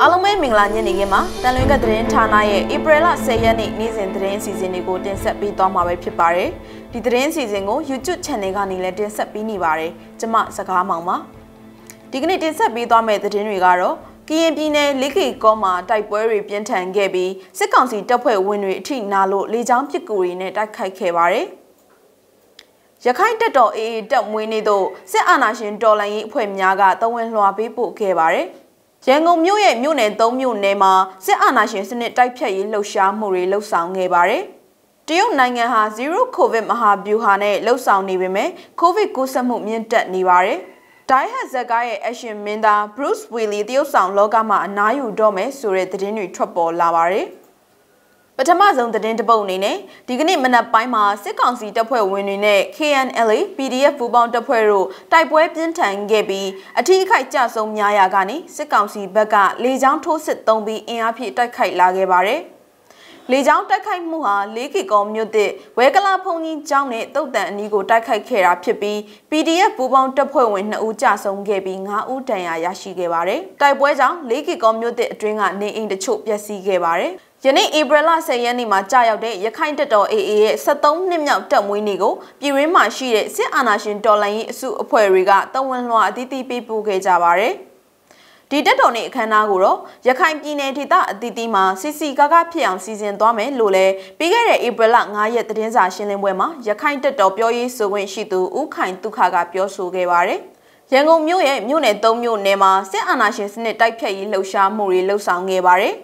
အားလုံးပဲမင်္ဂလာညနေခင်းပါတန်လွင်ကသတင်းဌာနရဲ့ April 10ရက်နေ့နေ့စဉ်သတင်းအစီအစဉ်တွေကိုတင်ဆက်ပေးသွားမှာပဲဖြစ်ပါတယ်ဒီသတင်းအစီအစဉ်ကို YouTube Channel ကနေလည်းတင်ဆက်ပေးနေပါတယ်ကျွန်မစကားမောင်ပါဒီကနေ့တင်ဆက်ပေးသွားမယ့်သတင်းတွေကတော့ကရင်ပြည်နယ်လိခေကောမှာတိုက်ပွဲတွေပြင်းထန်ခဲ့ပြီးစစ်ကောင်စီတပ်ဖွဲ့ဝင်တွေအထိနာလို့လေကြောင်းပစ်ကူတွေနဲ့တိုက်ခိုက်ခဲ့ပါတယ်ရခိုင်တပ်တော် AA တပ်မွေးနေသို့စစ်အာဏာရှင်တော်လှန်ရေးအဖွဲ့များကတဝန်လှွာပေးပို့ခဲ့ပါတယ်။ရန်ကုန်မြို့ရဲ့မြို့နယ်၃မြို့နယ်မှာစစ်အာဏာရှင်စနစ်တိုက်ဖြတ်ရေးလှုပ်ရှားမှုတွေလှုပ်ဆောင်ခဲ့ပါတယ်။တရုတ်နိုင်ငံဟာ zero covid မဟာဗျူဟာနဲ့လှုပ်ဆောင်နေပေမဲ့ covid ကူးစက်မှုမြင့်တက်နေပါတယ်။ဒိုင်ဟတ်ဇက်ကားရဲ့ action မင်းသား Bruce Willis တရုတ်ဆောင်လောကမှာအနားယူတော့မယ်ဆိုတဲ့သတင်းတွေထွက်ပေါ်လာပါတယ်။ပထမဆုံးသတင်းတပုတ်အနေနဲ့ဒီကနေ့မနက်ပိုင်းမှာစစ်ကောင်စီတပ်ဖွဲ့ဝင်တွေနဲ့ KNLA PDF ပူးပေါင်းတပ်ဖွဲ့တို့တိုက်ပွဲပြင်းထန်ခဲ့ပြီးအထူးအခိုက်ကြဆုံးများရာကနေစစ်ကောင်စီဘက်ကလေကြောင်းထိုးစစ်သုံးပြီးအင်အားဖြည့်တိုက်ခိုက်လာခဲ့ပါတယ်။လေကြောင်းတိုက်ခိုက်မှုဟာ၄ကီကောမြို့တစ်ဝဲကလာဖုန်ကြီးကျောင်းနဲ့တုတ်တန်အနီးကိုတိုက်ခိုက်ခဲ့တာဖြစ်ပြီး PDF ပူးပေါင်းတပ်ဖွဲ့ဝင်2ဦးကြဆုံးခဲ့ပြီး9ဦးဒဏ်ရာရရှိခဲ့ပါတယ်။တိုက်ပွဲကြောင့်၄ကီကောမြို့တစ်အတွင်းကနေအိမ်တချို့ပျက်စီးခဲ့ပါတယ်။ယနေ့ဧပြီလ10ရက်နေ့မှာကြာရောက်တဲ့ရခိုင်တပ်တော် AA ရဲ့73နှစ်မြောက်တပ်မွေးနေ့ကိုပြည်ရင်းမှာရှိတဲ့စစ်အာဏာရှင်တော်လှန်ရေးအစုအဖွဲ့တွေကတဝန်လွှာအသီးသီးပေးပို့ခဲ့ကြပါတယ်။ဒီတပ်တော်နေ့အခမ်းအနားကိုတော့ရခိုင်ပြည်နယ်ဒေသအသီးသီးမှာစစ်စီကားကားဖြစ်အောင်စီစဉ်သွားမယ်လို့လည်းပြီးခဲ့တဲ့ဧပြီလ9ရက်သတင်းစာရှင်းလင်းပွဲမှာရခိုင်တပ်တော်ပြောရေးဆိုခွင့်ရှိသူဦးခိုင်တုခကပြောဆိုခဲ့ပါတယ်။ရန်ကုန်မြို့ရဲ့မြို့နယ်၃မြို့နယ်မှာစစ်အာဏာရှင်စနစ်တိုက်ဖျက်ရေးလှုပ်ရှားမှုတွေလှုပ်ဆောင်ခဲ့ပါတယ်။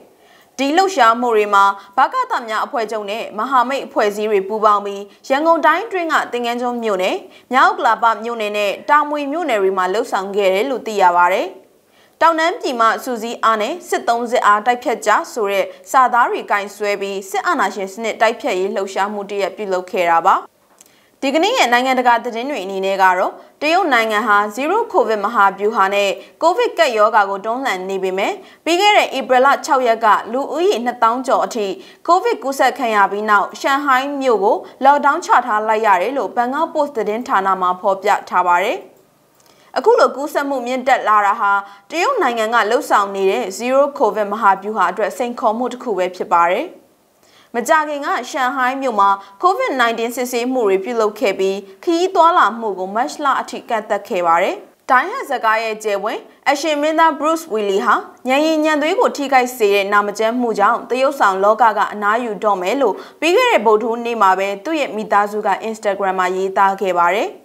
ဒီလှုပ်ရှားမှုတွေမှာဗကသများအဖွဲ့ချုပ်နဲ့မဟာမိတ်အဖွဲ့အစည်းတွေပူးပေါင်းပြီးရန်ကုန်တိုင်းတွင်းကတင်ကန်းကျွန်းမြို့နယ်မြောက်ကလာပမြို့နယ်နဲ့တာမွေမြို့နယ်တွေမှာလှုပ်ဆောင်ခဲ့တယ်လို့သိရပါဗျ။တောင်နှမ်းပြည်မှာစူစီအားနဲ့စစ်သုံးစစ်အားတိုက်ဖြတ်ကြဆိုတဲ့စာသားတွေကင်ဆွဲပြီးစစ်အာဏာရှင်စနစ်တိုက်ဖြတ်ရေးလှုပ်ရှားမှုတရက်ပြုလုပ်ခဲ့တာပါ။ဒီကနေ့ရဲ့နိုင်ငံတကာသတင်းတွေအနေနဲ့ကတော့တရုတ်နိုင်ငံဟာ0ကိုဗစ်မဟာဗျူဟာနဲ့ကိုဗစ်ကပ်ရောဂါကိုတွန်းလှန်နေပေမဲ့ပြီးခဲ့တဲ့ဧပြီလ6ရက်ကလူဦးရေ2000ကျော်အထိကိုဗစ်ကူးစက်ခံရပြီးနောက်ရှန်ဟိုင်းမြို့ကိုလော့ဒေါင်းချထားလိုက်ရတယ်လို့ဘန်ကောက်ပို့စ်သတင်းဌာနမှဖော်ပြထားပါတယ်။အခုလိုကူးစက်မှုမြင့်တက်လာတာဟာတရုတ်နိုင်ငံကလှုပ်ဆောင်နေတဲ့ zero covid မဟာဗျူဟာအတွက်စိန်ခေါ်မှုတစ်ခုပဲဖြစ်ပါတယ်။မကြခင်ကရှန်ဟိုင်းမြို့မှာ COVID-19 စစ်ဆေးမှုတွေပြုလုပ်ခဲ့ပြီးခရီးသွားလာမှုကိုမတ်လအထိကန့်သက်ခဲ့ပါတယ်။ဒိုင်းဟန်ဇကာရဲ့ကျယ်ဝင်အရှင်မင်းသား Bruce Willis ဟာညံရင်ညံသွေးကိုထိခိုက်စေတဲ့နာမကျန်းမှုကြောင့်တရုတ်ဆောင်လောကကအနားယူတော့မယ်လို့ပြီးခဲ့တဲ့ဗုဒ္ဓနေ့မှာပဲသူ့ရဲ့မိသားစုက Instagram မှာရေးသားခဲ့ပါတယ်။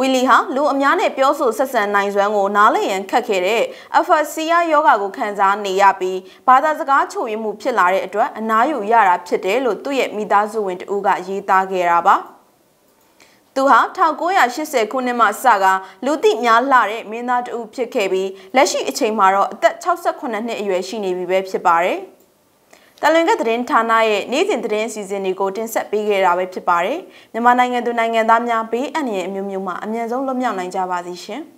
ဝီလီဟာလူအများနဲ့ပြောဆိုဆက်ဆံနိုင်စွမ်းကိုနားလည်ရန်ခက်ခဲတဲ့ FCR ယောဂါကိုခံစားနေရပြီးဘာသာစကားချို့ယွင်းမှုဖြစ်လာတဲ့အတွက်အနားယူရတာဖြစ်တယ်လို့သူ့ရဲ့မိသားစုဝင်တဦးကရေးသားခဲ့တာပါ။သူဟာ1980ခုနှစ်မှစကလူသိများလှတဲ့မင်းသားတဦးဖြစ်ခဲ့ပြီးလက်ရှိအချိန်မှာတော့အသက်68နှစ်အရွယ်ရှိနေပြီပဲဖြစ်ပါတယ်။တလွင်ကသတင်းဌာနရဲ့နေ့စဉ်သတင်းအစီအစဉ်တွေကိုတင်ဆက်ပေးခဲ့တာပဲဖြစ်ပါတယ်။မြန်မာနိုင်ငံသူနိုင်ငံသားများဘေးအန္တရာယ်အမျိုးမျိုးမှာအမြန်ဆုံးလွတ်မြောက်နိုင်ကြပါစေရှင်။